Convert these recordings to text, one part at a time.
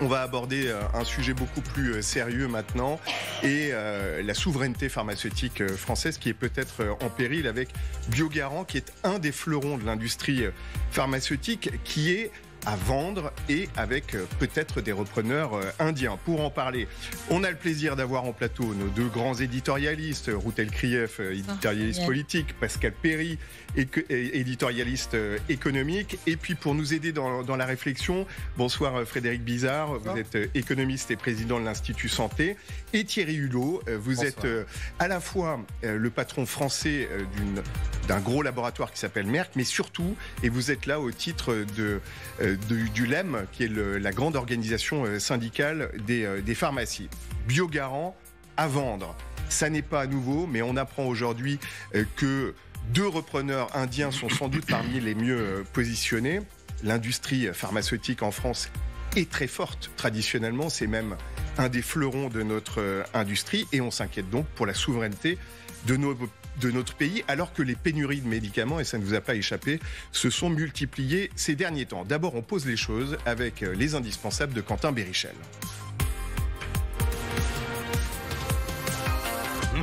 On va aborder euh, un sujet beaucoup plus euh, sérieux maintenant et euh, la souveraineté pharmaceutique française qui est peut-être en péril avec Biogarant qui est un des fleurons de l'industrie pharmaceutique qui est à vendre et avec euh, peut-être des repreneurs euh, indiens. Pour en parler, on a le plaisir d'avoir en plateau nos deux grands éditorialistes, Routel Krief, euh, ah, éditorialiste politique, Pascal Perry, éditorialiste économique. Et puis pour nous aider dans, la réflexion, bonsoir Frédéric Bizarre, vous êtes économiste et président de l'Institut Santé. Et Thierry Hulot, vous êtes à la fois le patron français d'un gros laboratoire qui s'appelle Merck, mais surtout, et vous êtes là au titre de, du, LEM, qui est la grande organisation euh, syndicale des, euh, des pharmacies. Biogarant à vendre. Ça n'est pas nouveau, mais on apprend aujourd'hui euh, que deux repreneurs indiens sont sans doute parmi les mieux positionnés. L'industrie pharmaceutique en France est très forte traditionnellement, c'est même un des fleurons de notre industrie et on s'inquiète donc pour la souveraineté de nos de notre pays, alors que les pénuries de médicaments, et ça ne vous a pas échappé, se sont multipliées ces derniers temps. D'abord, on pose les choses avec euh, les indispensables de Quentin Berrichel.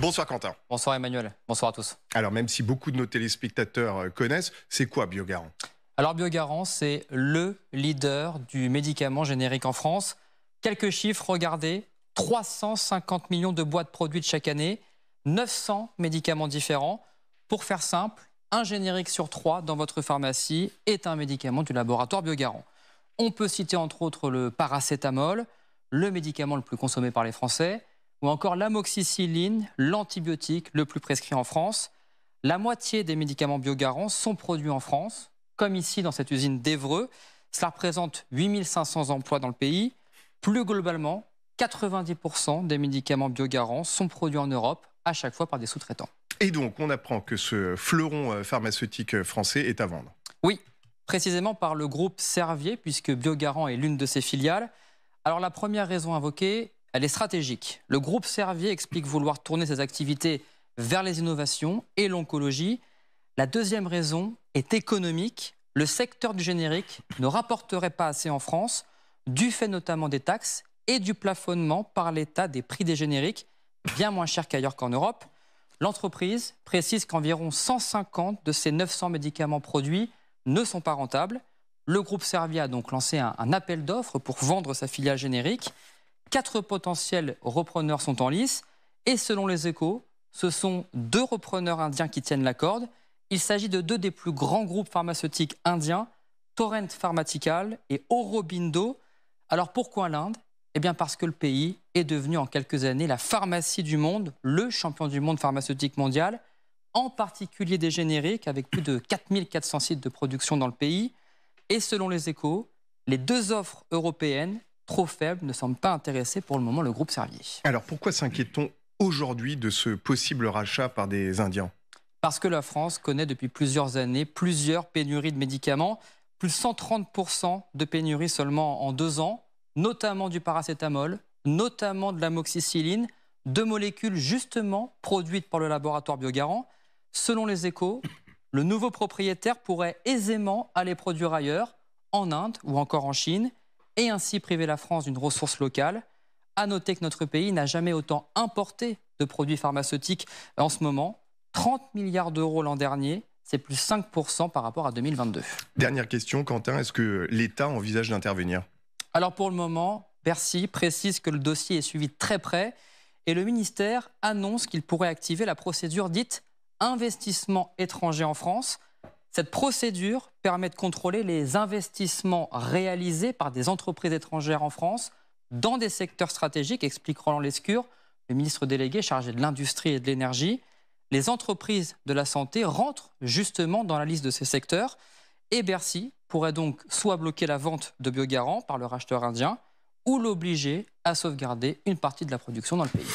Bonsoir Quentin. Bonsoir Emmanuel. Bonsoir à tous. Alors même si beaucoup de nos téléspectateurs euh, connaissent, c'est quoi Biogarant Alors Biogarant, c'est le leader du médicament générique en France. Quelques chiffres, regardez, 350 millions de boîtes produites chaque année, 900 médicaments différents. Pour faire simple, un générique sur trois dans votre pharmacie est un médicament du laboratoire Biogarant. On peut citer entre autres le paracétamol, le médicament le plus consommé par les Français, ou encore l'amoxicilline, l'antibiotique le plus prescrit en France. La moitié des médicaments biogarants sont produits en France, comme ici dans cette usine d'Evreux. Cela représente 8500 emplois dans le pays. Plus globalement, 90% des médicaments biogarants sont produits en Europe à chaque fois par des sous-traitants. Et donc, on apprend que ce fleuron euh, pharmaceutique euh, français est à vendre. Oui, précisément par le groupe Servier, puisque Biogarant est l'une de ses filiales. Alors, la première raison invoquée, elle est stratégique. Le groupe Servier explique vouloir tourner ses activités vers les innovations et l'oncologie. La deuxième raison est économique. Le secteur du générique ne rapporterait pas assez en France, du fait notamment des taxes et du plafonnement par l'État des prix des génériques bien moins cher qu'ailleurs qu'en Europe. L'entreprise précise qu'environ 150 de ses 900 médicaments produits ne sont pas rentables. Le groupe Servia a donc lancé un, appel d'offres pour vendre sa filiale générique. Quatre potentiels repreneurs sont en lice et selon les échos, ce sont deux repreneurs indiens qui tiennent la corde. Il s'agit de deux des plus grands groupes pharmaceutiques indiens, Torrent Pharmatical et Orobindo. Alors pourquoi l'Inde eh bien parce que le pays est devenu en quelques années la pharmacie du monde, le champion du monde pharmaceutique mondial, en particulier des génériques, avec plus de 4400 sites de production dans le pays. Et selon les échos, les deux offres européennes, trop faibles, ne semblent pas intéresser pour le moment le groupe Servier. Alors pourquoi s'inquiète-t-on aujourd'hui de ce possible rachat par des Indiens Parce que la France connaît depuis plusieurs années plusieurs pénuries de médicaments, plus de 130% de pénuries seulement en deux ans notamment du paracétamol, notamment de l'amoxicilline, deux molécules justement produites par le laboratoire Biogarant. Selon les échos, le nouveau propriétaire pourrait aisément aller produire ailleurs, en Inde ou encore en Chine, et ainsi priver la France d'une ressource locale. À noter que notre pays n'a jamais autant importé de produits pharmaceutiques en ce moment. 30 milliards d'euros l'an dernier, c'est plus 5% par rapport à 2022. Dernière question, Quentin, est-ce que l'État envisage d'intervenir alors pour le moment, Bercy précise que le dossier est suivi de très près et le ministère annonce qu'il pourrait activer la procédure dite investissement étranger en France. Cette procédure permet de contrôler les investissements réalisés par des entreprises étrangères en France dans des secteurs stratégiques, explique Roland Lescure, le ministre délégué chargé de l'industrie et de l'énergie. Les entreprises de la santé rentrent justement dans la liste de ces secteurs et Bercy pourrait donc soit bloquer la vente de biogarant par le racheteur indien, ou l'obliger à sauvegarder une partie de la production dans le pays.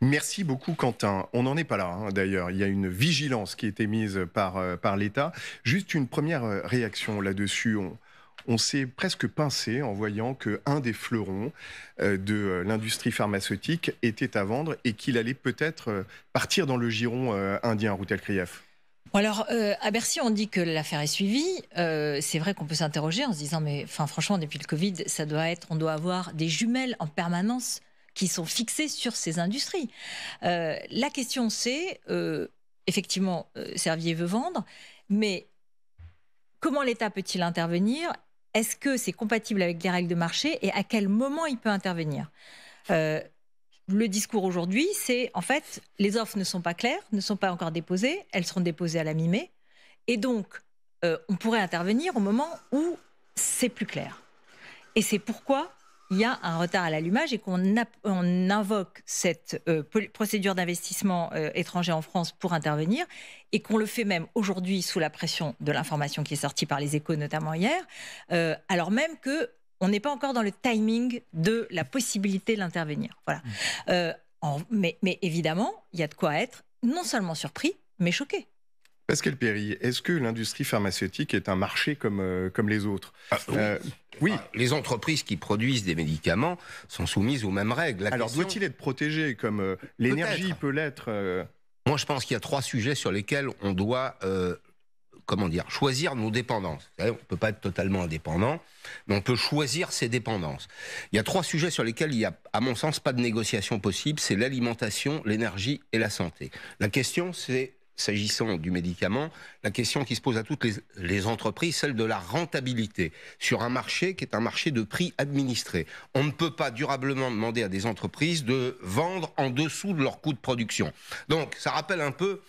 Merci beaucoup Quentin. On n'en est pas là hein, d'ailleurs. Il y a une vigilance qui a été mise par, euh, par l'État. Juste une première euh, réaction là-dessus. On, s'est presque pincé en voyant qu'un des fleurons euh, de l'industrie pharmaceutique était à vendre et qu'il allait peut-être partir dans le giron indien, Routel alors, euh, à Bercy, on dit que l'affaire est suivie. Euh, c'est vrai qu'on peut s'interroger en se disant, mais franchement, depuis le Covid, ça doit être, on doit avoir des jumelles en permanence qui sont fixées sur ces industries. Euh, la question, c'est, effectivement, Servier veut vendre, mais comment l'État peut-il intervenir Est-ce que c'est compatible avec les règles de marché et à quel moment il peut intervenir le discours aujourd'hui, c'est en fait, les offres ne sont pas claires, ne sont pas encore déposées, elles seront déposées à la mi-mai. Et donc, euh, on pourrait intervenir au moment où c'est plus clair. Et c'est pourquoi il y a un retard à l'allumage et qu'on invoque cette euh, procédure d'investissement euh, étranger en France pour intervenir et qu'on le fait même aujourd'hui sous la pression de l'information qui est sortie par les échos notamment hier, alors même que on n'est pas encore dans le timing de la possibilité d'intervenir. Voilà. Mmh. Euh, mais, évidemment, il y a de quoi être non seulement surpris, mais choqué. Pascal Perry, est-ce que l'industrie pharmaceutique est un marché comme, euh, comme les autres ah, oui. Euh, les entreprises qui produisent des médicaments sont soumises aux mêmes règles. Alors doit-il être protégé comme l'énergie peut l'être moi, je pense qu'il y a trois sujets sur lesquels on doit comment dire, choisir nos dépendances. On ne peut pas être totalement indépendant, mais on peut choisir ses dépendances. Il y a trois sujets sur lesquels il n'y a, à mon sens, pas de négociation possible. C'est l'alimentation, l'énergie et la santé. La question, c'est, s'agissant du médicament, la question qui se pose à toutes les, entreprises, celle de la rentabilité sur un marché qui est un marché de prix administré. On ne peut pas durablement demander à des entreprises de vendre en dessous de leur coût de production. Donc, ça rappelle un peu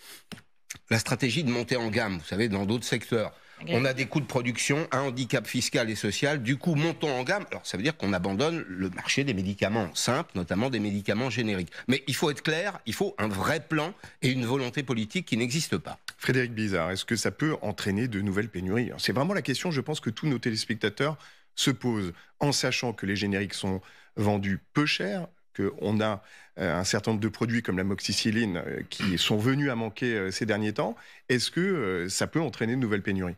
la stratégie de monter en gamme, vous savez, dans d'autres secteurs. On a des coûts de production, un handicap fiscal et social. Du coup, montons en gamme. Alors, ça veut dire qu'on abandonne le marché des médicaments simples, notamment des médicaments génériques. Mais il faut être clair, il faut un vrai plan et une volonté politique qui n'existe pas. Frédéric Bizarre, est-ce que ça peut entraîner de nouvelles pénuries C'est vraiment la question, je pense, que tous nos téléspectateurs se posent, en sachant que les génériques sont vendus peu cher, qu'on a euh, un certain nombre de produits comme la moxicilline euh, qui sont venus à manquer euh, ces derniers temps, est-ce que ça peut entraîner de nouvelles pénuries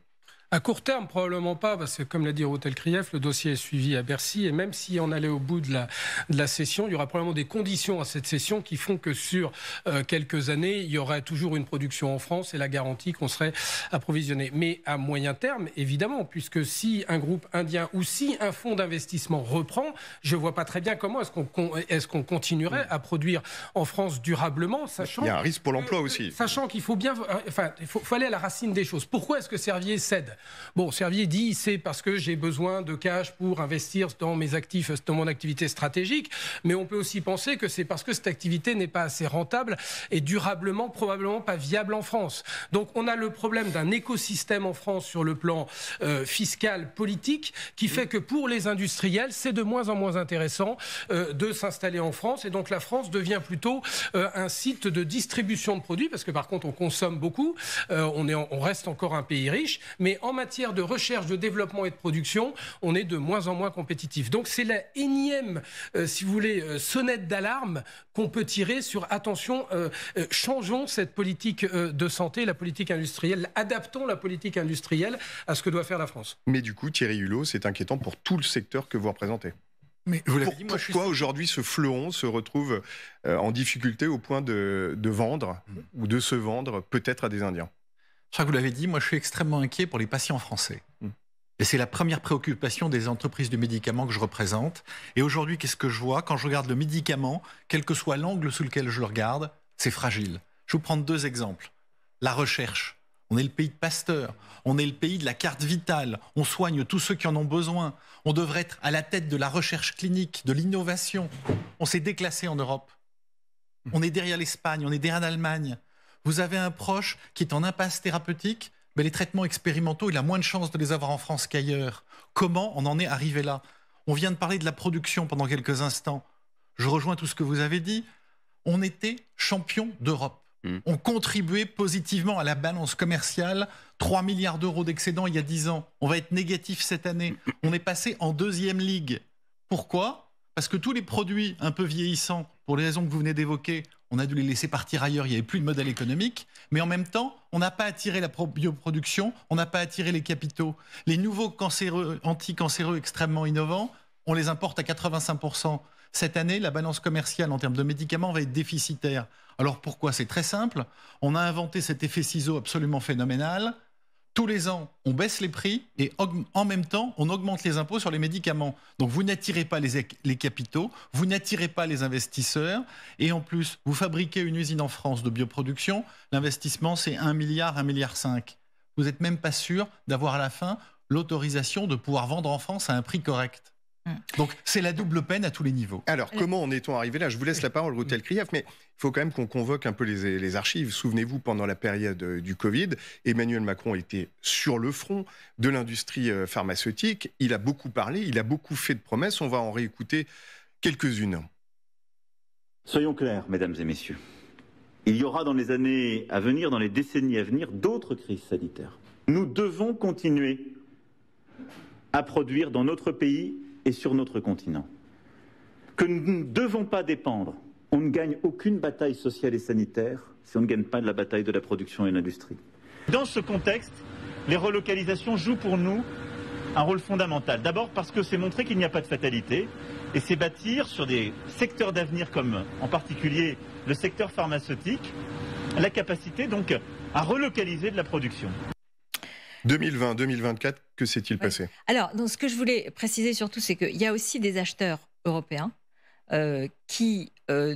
à court terme, probablement pas, parce que comme l'a dit Rotel Krief, le dossier est suivi à Bercy, et même si on allait au bout de la, la session, il y aura probablement des conditions à cette session qui font que sur euh, quelques années, il y aurait toujours une production en France et la garantie qu'on serait approvisionné. Mais à moyen terme, évidemment, puisque si un groupe indien ou si un fonds d'investissement reprend, je ne vois pas très bien comment est-ce qu'on est continuerait mm. à produire en France durablement, sachant... Il y a un risque pour l'emploi euh, aussi. Sachant qu'il faut bien... Euh, enfin, il faut aller à la racine des choses. Pourquoi est-ce que Servier cède Bon, Servier dit c'est parce que j'ai besoin de cash pour investir dans mes actifs, dans mon activité stratégique, mais on peut aussi penser que c'est parce que cette activité n'est pas assez rentable et durablement, probablement pas viable en France. Donc on a le problème d'un écosystème en France sur le plan euh, fiscal, politique, qui fait que pour les industriels, c'est de moins en moins intéressant euh, de s'installer en France. Et donc la France devient plutôt euh, un site de distribution de produits, parce que par contre on consomme beaucoup, on, est on reste encore un pays riche, mais en matière de recherche, de développement et de production, on est de moins en moins compétitif. Donc c'est la énième, euh, si vous voulez, euh, sonnette d'alarme qu'on peut tirer sur attention, euh, changeons cette politique de santé, la politique industrielle, adaptons la politique industrielle à ce que doit faire la France. Mais du coup, Thierry Hulot, c'est inquiétant pour tout le secteur que vous représentez. Mais vous moi, pourquoi aujourd'hui ce fleuron se retrouve en difficulté au point de, vendre mmh. ou de se vendre peut-être à des Indiens je vous l'avez dit, moi je suis extrêmement inquiet pour les patients français. Hmm. Et c'est la première préoccupation des entreprises de médicaments que je représente. Et aujourd'hui, qu'est-ce que je vois Quand je regarde le médicament, quel que soit l'angle sous lequel je le regarde, c'est fragile. Je vous prendre deux exemples. La recherche. On est le pays de Pasteur, on est le pays de la carte vitale, on soigne tous ceux qui en ont besoin, on devrait être à la tête de la recherche clinique, de l'innovation. On s'est déclassé en Europe. Hmm. On est derrière l'Espagne, on est derrière l'Allemagne. Vous avez un proche qui est en impasse thérapeutique, mais les traitements expérimentaux, il a moins de chances de les avoir en France qu'ailleurs. Comment on en est arrivé là On vient de parler de la production pendant quelques instants. Je rejoins tout ce que vous avez dit. On était champion d'Europe. Hmm. On contribuait positivement à la balance commerciale. 3 milliards d'euros d'excédent il y a 10 ans. On va être négatif cette année. Hmm. On est passé en deuxième ligue. Pourquoi Parce que tous les produits un peu vieillissants, pour les raisons que vous venez d'évoquer, on a dû les laisser partir ailleurs, il n'y avait plus de modèle économique, mais en même temps, on n'a pas attiré la bioproduction, on n'a pas attiré les capitaux. Les nouveaux cancéreux, anticancéreux extrêmement innovants, on les importe à 85%. Cette année, la balance commerciale en termes de médicaments va être déficitaire. Alors pourquoi C'est très simple. On a inventé cet effet ciseau absolument phénoménal tous les ans, on baisse les prix et en même temps, on augmente les impôts sur les médicaments. Donc vous n'attirez pas les, capitaux, vous n'attirez pas les investisseurs et en plus, vous fabriquez une usine en France de bioproduction, l'investissement c'est 1 milliard, 1 milliard 5. Vous n'êtes même pas sûr d'avoir à la fin l'autorisation de pouvoir vendre en France à un prix correct. Mm. Donc c'est la double peine à tous les niveaux. Alors comment en est-on arrivé là Je vous laisse la parole, routel Krief, mais il faut quand même qu'on convoque un peu les, les archives. Souvenez-vous, pendant la période euh, du Covid, Emmanuel Macron était sur le front de l'industrie euh, pharmaceutique. Il a beaucoup parlé, il a beaucoup fait de promesses. On va en réécouter quelques-unes. Soyons clairs, mesdames et messieurs. Il y aura dans les années à venir, dans les décennies à venir, d'autres crises sanitaires. Nous devons continuer à produire dans notre pays et sur notre continent. Que nous ne devons pas dépendre. On ne gagne aucune bataille sociale et sanitaire si on ne gagne pas de la bataille de la production et de l'industrie. Dans ce contexte, les relocalisations jouent pour nous un rôle fondamental. D'abord parce que c'est montrer qu'il n'y a pas de fatalité et c'est bâtir sur des secteurs d'avenir comme en particulier le secteur pharmaceutique la capacité donc à relocaliser de la production. 2020-2024, que s'est-il passé Alors, donc, ce que je voulais préciser surtout, c'est qu'il y a aussi des acheteurs européens euh, qui euh,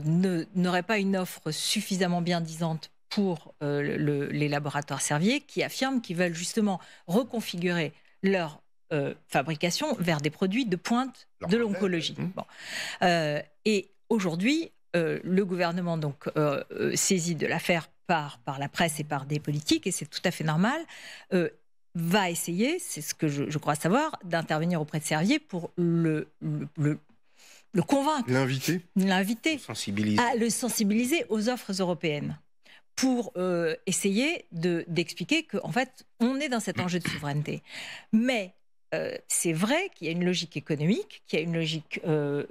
n'auraient pas une offre suffisamment bien disante pour euh, les laboratoires Servier, qui affirment qu'ils veulent justement reconfigurer leur fabrication vers des produits de pointe de l'oncologie. Mmh. et aujourd'hui, le gouvernement donc saisi de l'affaire par, par, la presse et par des politiques, et c'est tout à fait normal, euh, va essayer, c'est ce que je, crois savoir, d'intervenir auprès de Servier pour le, le, convaincre. L'inviter L'inviter. Sensibiliser. À le sensibiliser aux offres européennes pour euh, essayer d'expliquer qu'en en fait, on est dans cet enjeu de souveraineté. Mais euh, c'est vrai qu'il y a une logique économique, qu'il y a une logique euh,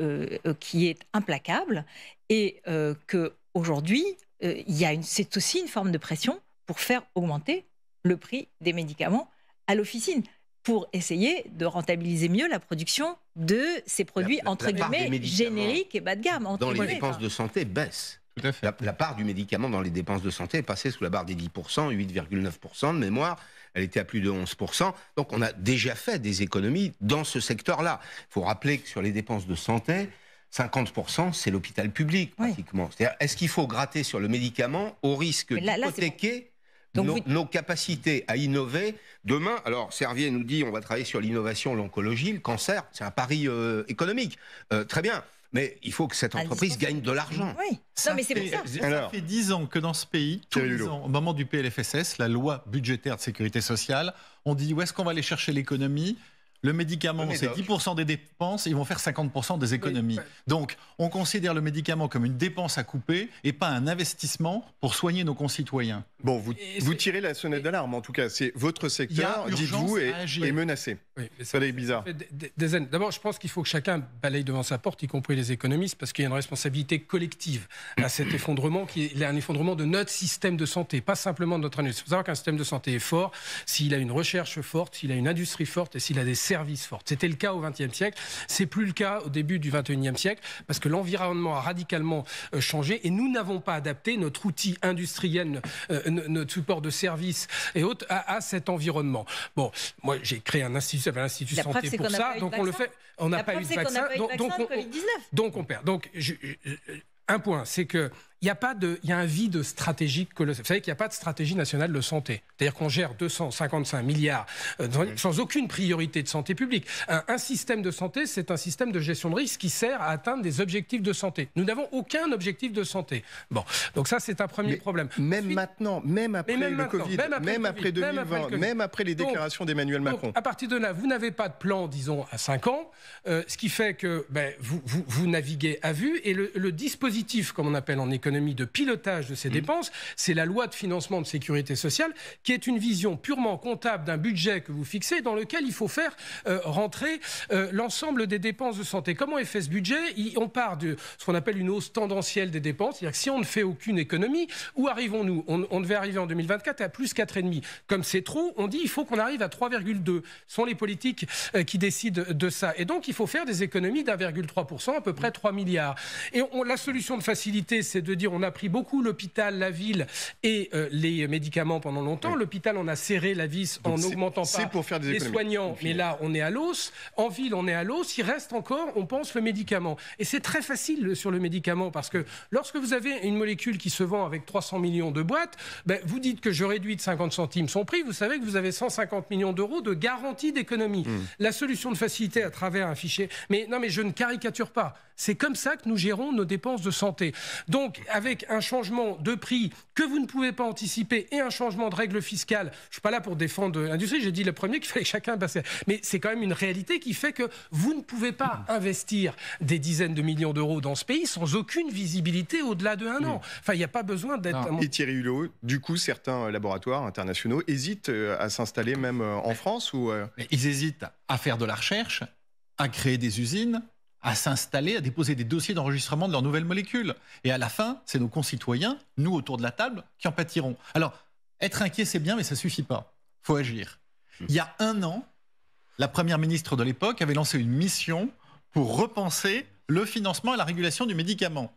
euh, qui est implacable et qu'aujourd'hui, que aujourd'hui, c'est aussi une forme de pression pour faire augmenter le prix des médicaments à l'officine pour essayer de rentabiliser mieux la production de ces produits, entre guillemets, génériques et bas de gamme. dans les dépenses de santé baisse. Tout à fait. La, part du médicament dans les dépenses de santé est passée sous la barre des 10%, 8,9% de mémoire. Elle était à plus de 11%. Donc on a déjà fait des économies dans ce secteur-là. Il faut rappeler que sur les dépenses de santé, 50%, c'est l'hôpital public, pratiquement. C'est-à-dire, est-ce qu'il faut gratter sur le médicament au risque d'hypothéquer donc nos, capacités à innover. Demain, alors Servier nous dit on va travailler sur l'innovation, l'oncologie, le cancer, c'est un pari euh, économique. Euh, très bien. Mais il faut que cette entreprise gagne de l'argent. Oui. Ça fait dix ans que dans ce pays, au moment du PLFSS, la loi budgétaire de sécurité sociale, on dit où est-ce qu'on va aller chercher l'économie le médicament, c'est 10% des dépenses, ils vont faire 50% des économies. Donc, on considère le médicament comme une dépense à couper et pas un investissement pour soigner nos concitoyens. Bon, vous, vous tirez la sonnette d'alarme, en tout cas. C'est votre secteur, dites-vous, est, menacé. ça, ça est bizarre. D'abord, je pense qu'il faut que chacun balaye devant sa porte, y compris les économistes, parce qu'il y a une responsabilité collective à cet effondrement, qui est un effondrement de notre système de santé, pas simplement de notre industrie. Il faut savoir qu'un système de santé est fort s'il a une recherche forte, s'il a une industrie forte et s'il a des services C'était le cas au XXe siècle, c'est plus le cas au début du XXIe siècle, parce que l'environnement a radicalement euh, changé et nous n'avons pas adapté notre outil industriel, euh, euh, notre support de services et autres à, cet environnement. Bon, moi j'ai créé un institut, ça s'appelle l'Institut Santé pour ça, donc on le fait, on n'a pas eu de vaccin, donc, on, donc on perd. Donc un point, c'est que il n'y a pas de, il y a un vide stratégique que le, vous savez qu'il n'y a pas de stratégie nationale de santé. C'est-à-dire qu'on gère 255 milliards euh, mmh. sans aucune priorité de santé publique. Un, système de santé, c'est un système de gestion de risque qui sert à atteindre des objectifs de santé. Nous n'avons aucun objectif de santé. Bon, donc ça c'est un premier problème. Même maintenant, même après le Covid, même après, 2020, même après, les déclarations d'Emmanuel Macron. à partir de là, vous n'avez pas de plan, disons, à 5 ans, euh, ce qui fait que ben, vous, vous, naviguez à vue et le, le dispositif, comme on appelle en économie de pilotage de ces mmh. dépenses, c'est la loi de financement de sécurité sociale, qui est une vision purement comptable d'un budget que vous fixez, dans lequel il faut faire euh, rentrer euh, l'ensemble des dépenses de santé. Comment est fait ce budget On part de ce qu'on appelle une hausse tendancielle des dépenses, c'est-à-dire que si on ne fait aucune économie, où arrivons-nous on, devait arriver en 2024 à plus 4,5. Comme c'est trop, on dit il faut qu'on arrive à 3,2. Ce sont les politiques euh, qui décident de ça. Et donc, il faut faire des économies d'1,3%, à peu près 3 milliards. Et la solution de facilité, c'est de on a pris beaucoup l'hôpital, la ville et euh, les médicaments pendant longtemps. L'hôpital, on a serré la vis en n'augmentant pas les soignants. Mais là, on est à l'os. En ville, on est à l'os. Il reste encore, on pense, le médicament. Et c'est très facile sur le médicament parce que lorsque vous avez une molécule qui se vend avec 300 millions de boîtes, ben, vous dites que je réduis de 50 centimes son prix. Vous savez que vous avez 150 millions d'euros de garantie d'économie. Hmm. La solution de facilité à travers un fichier. Mais non, mais je ne caricature pas. C'est comme ça que nous gérons nos dépenses de santé. Donc, avec un changement de prix que vous ne pouvez pas anticiper et un changement de règles fiscales, je ne suis pas là pour défendre l'industrie, j'ai dit le premier qu'il fallait que chacun passer. Mais c'est quand même une réalité qui fait que vous ne pouvez pas mm. investir des dizaines de millions d'euros dans ce pays sans aucune visibilité au-delà de un mm. an. Enfin, il n'y a pas besoin d'être. Et Thierry Hulot, du coup, certains laboratoires internationaux hésitent euh, à s'installer même euh, en France ou. Euh ils hésitent à faire de la recherche, à créer des usines à s'installer, à déposer des dossiers d'enregistrement de leurs nouvelles molécules. Et à la fin, c'est nos concitoyens, nous autour de la table, qui en pâtiront. Alors, être inquiet, c'est bien, mais ça suffit pas. faut agir. Mmh. Il y a un an, la première ministre de l'époque avait lancé une mission pour repenser le financement et la régulation du médicament.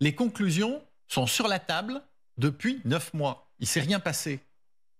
Les conclusions sont sur la table depuis neuf mois. Il s'est rien passé.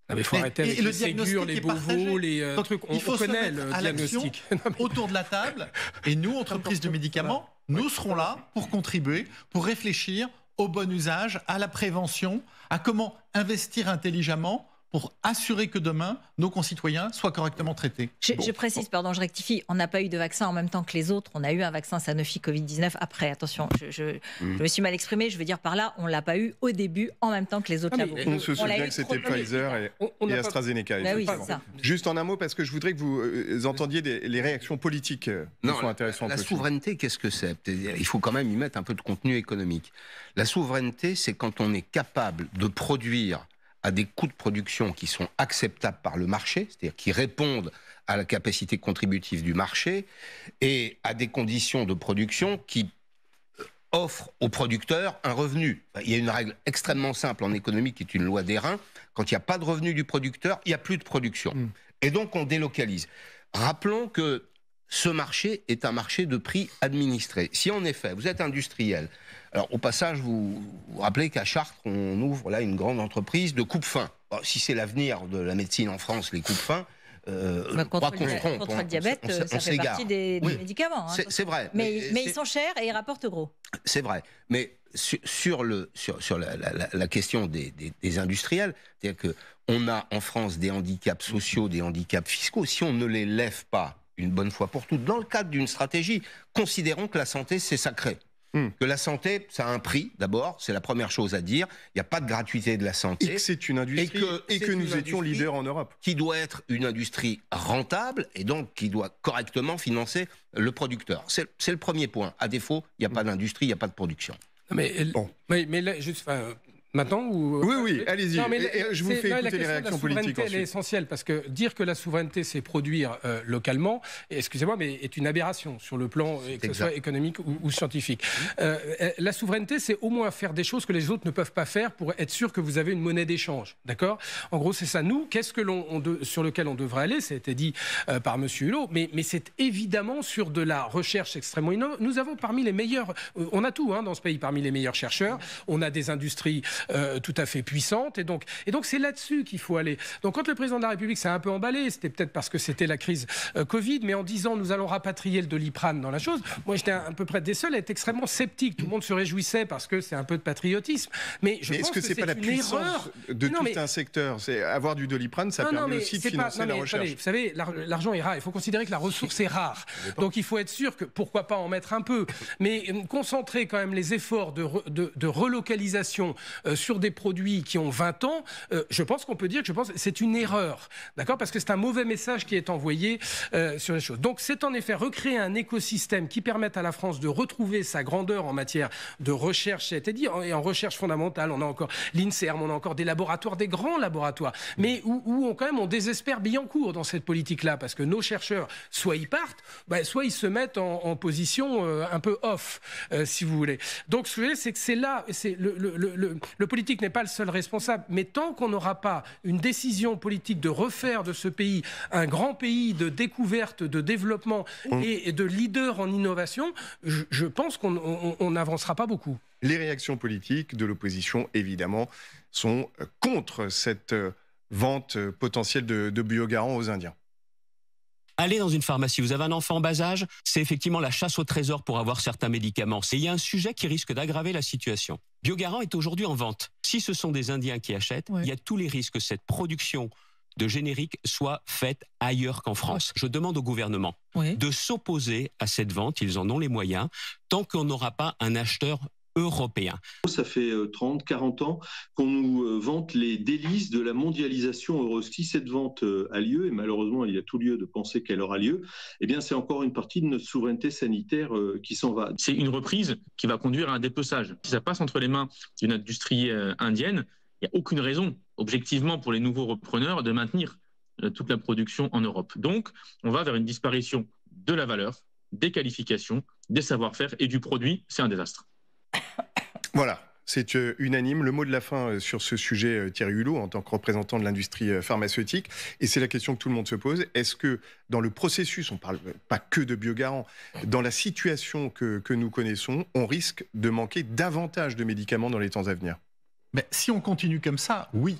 Ah, faut les les Beauvaux, les euh, On, connaît le diagnostic. Autour de la table, et nous, entreprises de médicaments, nous serons là pour contribuer, pour réfléchir au bon usage, à la prévention, à comment investir intelligemment pour assurer que demain, nos concitoyens soient correctement traités. Je, précise, pardon, je rectifie, on n'a pas eu de vaccin en même temps que les autres. On a eu un vaccin Sanofi Covid-19 après. Attention, mmh. je, me suis mal exprimé. Je veux dire par là, on ne l'a pas eu au début en même temps que les autres ah, On se souvient que c'était Pfizer et, AstraZeneca. Bah Juste en un mot, parce que je voudrais que vous euh, euh, entendiez les, réactions politiques euh, qui sont intéressantes. la souveraineté, qu'est-ce que c'est Il faut quand même y mettre un peu de contenu économique. La souveraineté, c'est quand on est capable de produire à des coûts de production qui sont acceptables par le marché, c'est-à-dire qui répondent à la capacité contributive du marché, et à des conditions de production qui euh, offrent aux producteurs un revenu. Il y a une règle extrêmement simple en économie qui est une loi des reins. Quand il n'y a pas de revenu du producteur, il n'y a plus de production. Mm. Et donc on délocalise. Rappelons que ce marché est un marché de prix administré. Si en effet, vous êtes industriel, alors au passage, vous rappelez qu'à Chartres, on ouvre là une grande entreprise de coupe-fin. Si c'est l'avenir de la médecine en France, les coupes-fins, euh, bah, contre, le, le diabète, on, euh, ça fait partie des, médicaments. Hein. c'est vrai. Mais, ils sont chers et ils rapportent gros. C'est vrai. Mais sur, le, sur, la, question des, des industriels, c'est-à-dire qu'on a en France des handicaps sociaux, des handicaps fiscaux. Si on ne les lève pas une bonne fois pour toutes, dans le cadre d'une stratégie, considérons que la santé, c'est sacré. Hmm. Que la santé, ça a un prix, d'abord, c'est la première chose à dire. Il n'y a pas de gratuité de la santé. Et que c'est une industrie. Et que, nous étions leaders en Europe. Qui doit être une industrie rentable et donc qui doit correctement financer le producteur. C'est le premier point. À défaut, il n'y a pas hmm. d'industrie, il n'y a pas de production. Mais, bon. mais, mais là, juste, Maintenant ou... Euh, oui, oui, allez-y. Je vous fais écouter les réactions politiques. Ensuite. Elle est essentielle parce que dire que la souveraineté, c'est produire euh, localement, excusez-moi, mais est une aberration sur le plan, euh, que ce soit économique ou, scientifique. la souveraineté, c'est au moins faire des choses que les autres ne peuvent pas faire pour être sûr que vous avez une monnaie d'échange. D'accord En gros, c'est ça. Nous, qu'est-ce que l'on sur lequel on devrait aller Ça a été dit par M. Hulot, mais, mais c'est évidemment sur de la recherche extrêmement innovante Nous avons parmi les meilleurs, on a tout hein, dans ce pays, parmi les meilleurs chercheurs. On a des industries euh, tout à fait puissante. Et donc, et donc c'est là-dessus qu'il faut aller. Donc quand le président de la République s'est un peu emballé, c'était peut-être parce que c'était la crise euh, Covid, mais en disant nous allons rapatrier le doliprane dans la chose, moi j'étais à peu près des seuls à être extrêmement sceptique. Tout le monde se réjouissait parce que c'est un peu de patriotisme. Mais je pense que, c'est pas la puissance de tout un secteur. C'est avoir du doliprane, ça permet aussi de financer la recherche. vous savez, l'argent est rare. Il faut considérer que la ressource est rare. Donc il faut être sûr que pourquoi pas en mettre un peu, mais euh, concentrer quand même les efforts de, de, relocalisation euh, sur des produits qui ont 20 ans, euh, je pense qu'on peut dire que je pense c'est une erreur, d'accord Parce que c'est un mauvais message qui est envoyé euh, sur les choses. Donc c'est en effet recréer un écosystème qui permette à la France de retrouver sa grandeur en matière de recherche, et été dit, et en recherche fondamentale, on a encore l'INSERM, on a encore des laboratoires, des grands laboratoires, mais où, où on, quand même on désespère bien court dans cette politique-là, parce que nos chercheurs, soit ils partent, bah, soit ils se mettent en, position un peu off, si vous voulez. Donc ce que c'est que c'est là, c'est le, le, le politique n'est pas le seul responsable, mais tant qu'on n'aura pas une décision politique de refaire de ce pays un grand pays de découverte, de développement mm. et, de leader en innovation, je, pense qu'on n'avancera pas beaucoup. Les réactions politiques de l'opposition, évidemment, sont euh, contre cette euh, vente euh, potentielle de, de biogarant aux Indiens. Allez dans une pharmacie, vous avez un enfant en bas âge, c'est effectivement la chasse au trésor pour avoir certains médicaments. c'est il y a un sujet qui risque d'aggraver la situation. Biogarant est aujourd'hui en vente. Si ce sont des Indiens qui achètent, il y a tous les risques que cette production de génériques soit faite ailleurs qu'en France. Je demande au gouvernement de s'opposer à cette vente, ils en ont les moyens, tant qu'on n'aura pas un acheteur européen. Ça fait 30, euh, 40 ans qu'on nous euh, vante les délices de la mondialisation heureuse. Si cette vente euh, a lieu, et malheureusement il y a tout lieu de penser qu'elle aura lieu, eh bien c'est encore une partie de notre souveraineté sanitaire qui s'en va. C'est une reprise qui va conduire à un dépeçage. Si ça passe entre les mains d'une industrie indienne, il n'y a aucune raison, objectivement, pour les nouveaux repreneurs de maintenir toute la production en Europe. Donc, on va vers une disparition de la valeur, des qualifications, des savoir-faire et du produit. C'est un désastre. Voilà. C'est euh, unanime le mot de la fin euh, sur ce sujet, euh, Thierry Hulot, en tant que représentant de l'industrie pharmaceutique. Et c'est la question que tout le monde se pose. Est-ce que dans le processus, on ne parle pas que de biogarant, dans la situation que, que nous connaissons, on risque de manquer davantage de médicaments dans les temps à venir Mais Si on continue comme ça, oui.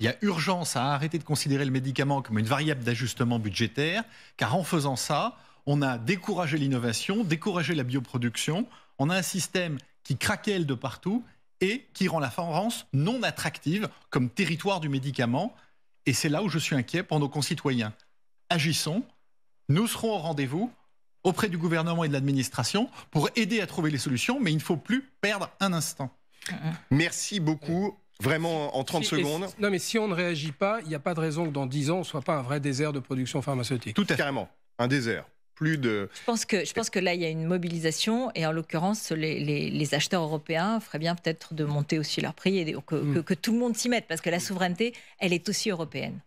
Il y a urgence à arrêter de considérer le médicament comme une variable d'ajustement budgétaire, car en faisant ça, on a découragé l'innovation, découragé la bioproduction. On a un système qui craquelle de partout et qui rend la France non attractive comme territoire du médicament. Et c'est là où je suis inquiet pour nos concitoyens. Agissons, nous serons au rendez-vous auprès du gouvernement et de l'administration pour aider à trouver les solutions, mais il ne faut plus perdre un instant. Merci beaucoup. Vraiment en 30 secondes. non, mais si on ne réagit pas, il n'y a pas de raison que dans 10 ans, on ne soit pas un vrai désert de production pharmaceutique. Tout à fait. Carrément, un désert. Je pense que, je pense que là, il y a une mobilisation et en l'occurrence, les, acheteurs européens feraient bien peut-être de monter aussi leurs prix et mm. que, tout le monde s'y mette parce que la souveraineté, elle est aussi européenne.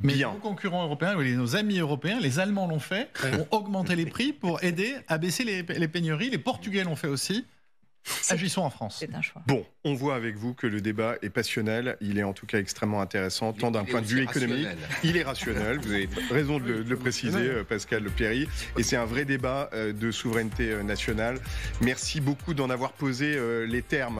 Mais nos concurrents européens, nos amis européens, les Allemands l'ont fait, ont augmenté les prix pour aider à baisser les, les pénuries. Les Portugais l'ont fait aussi. Agissons ah, en France. choix. Bon, on voit avec vous que le débat est passionnel. Il est en tout cas extrêmement intéressant, tant d'un point de vue économique. Il est rationnel. vous avez raison de le, préciser, euh, Pascal Le Pierry. Et c'est un vrai débat euh, de souveraineté euh, nationale. Merci beaucoup d'en avoir posé les termes.